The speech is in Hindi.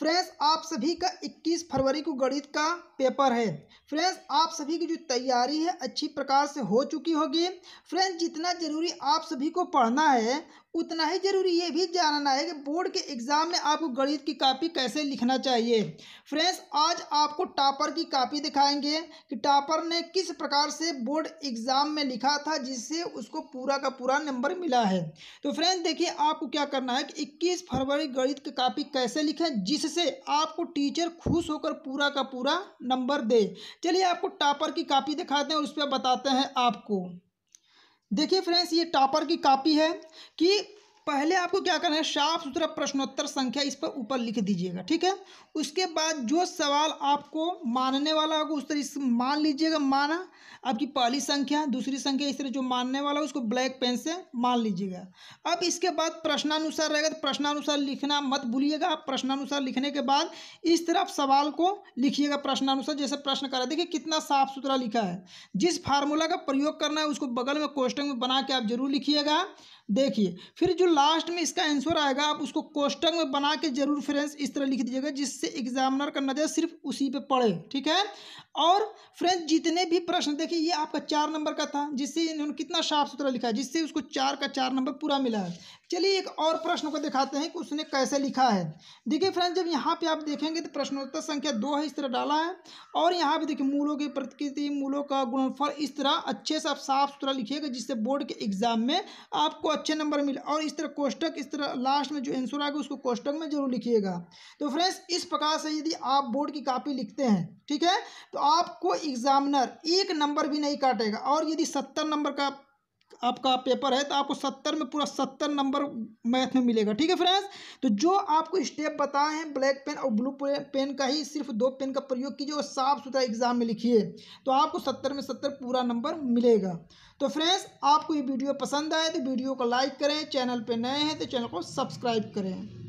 फ्रेंड्स आप सभी का 21 फरवरी को गणित का पेपर है फ्रेंड्स आप सभी की जो तैयारी है अच्छी प्रकार से हो चुकी होगी फ्रेंड्स जितना ज़रूरी आप सभी को पढ़ना है उतना ही ज़रूरी ये भी जानना है कि बोर्ड के एग्ज़ाम में आपको गणित की कापी कैसे लिखना चाहिए फ्रेंड्स आज आपको टापर की कापी दिखाएंगे कि टापर ने किस प्रकार से बोर्ड एग्ज़ाम में लिखा था जिससे उसको पूरा का पूरा नंबर मिला है तो फ्रेंड्स देखिए आपको क्या करना है कि इक्कीस फरवरी गणित की कापी कैसे लिखें जिस जिससे आपको टीचर खुश होकर पूरा का पूरा नंबर दे चलिए आपको टापर की कापी दिखाते हैं और उस पर बताते हैं आपको देखिए फ्रेंड्स ये टापर की कापी है कि पहले आपको क्या करना है साफ सुथरा प्रश्नोत्तर संख्या इस पर ऊपर लिख दीजिएगा ठीक है उसके बाद जो सवाल आपको मानने वाला होगा उस तरह से मान लीजिएगा माना आपकी पहली संख्या दूसरी संख्या इस तरह जो मानने वाला उसको ब्लैक पेन से मान लीजिएगा अब इसके बाद प्रश्नानुसार रहेगा तो प्रश्नानुसार लिखना मत भूलिएगा आप प्रश्नानुसार लिखने के बाद इस तरह सवाल को लिखिएगा प्रश्नानुसार जैसे प्रश्न कर रहा देखिए कितना साफ सुथरा लिखा है जिस फार्मूला का प्रयोग करना है उसको बगल में कोष्टक में बना के आप जरूर लिखिएगा देखिए फिर जो लास्ट में इसका आंसर आएगा आप उसको कोष्टक में बना के जरूर फ्रेंड्स इस तरह लिख दीजिएगा जिससे एग्जामिनर का नज़र सिर्फ उसी पे पड़े ठीक है और फ्रेंड्स जितने भी प्रश्न देखिए ये आपका चार नंबर का था जिससे इन्होंने कितना साफ सुथरा लिखा है जिससे उसको चार का चार नंबर पूरा मिला है चलिए एक और प्रश्न को दिखाते हैं कि उसने कैसे लिखा है देखिए फ्रेंड्स जब यहाँ पे आप देखेंगे तो प्रश्नोत्तर संख्या दो है इस तरह डाला है और यहाँ पे देखिए मूलों की प्रकृति मूलों का गुणफल इस तरह अच्छे से आप साफ सुथरा लिखिएगा जिससे बोर्ड के एग्जाम में आपको अच्छे नंबर मिले और इस तरह कोष्टक इस तरह लास्ट में जो आंसर आएगा उसको कोष्टक में जरूर लिखिएगा तो फ्रेंड्स इस प्रकार से यदि आप बोर्ड की कापी लिखते हैं ठीक है तो आपको एग्जामिनर एक नंबर भी नहीं काटेगा और यदि सत्तर नंबर का आपका पेपर है तो आपको सत्तर में पूरा सत्तर नंबर मैथ में मिलेगा ठीक है फ्रेंड्स तो जो आपको स्टेप बताए हैं ब्लैक पेन और ब्लू पेन का ही सिर्फ दो पेन का प्रयोग कीजिए और साफ सुथरा एग्जाम में लिखिए तो आपको सत्तर में सत्तर पूरा नंबर मिलेगा तो फ्रेंड्स आपको ये वीडियो पसंद आए तो वीडियो को लाइक करें चैनल पर नए हैं तो चैनल को सब्सक्राइब करें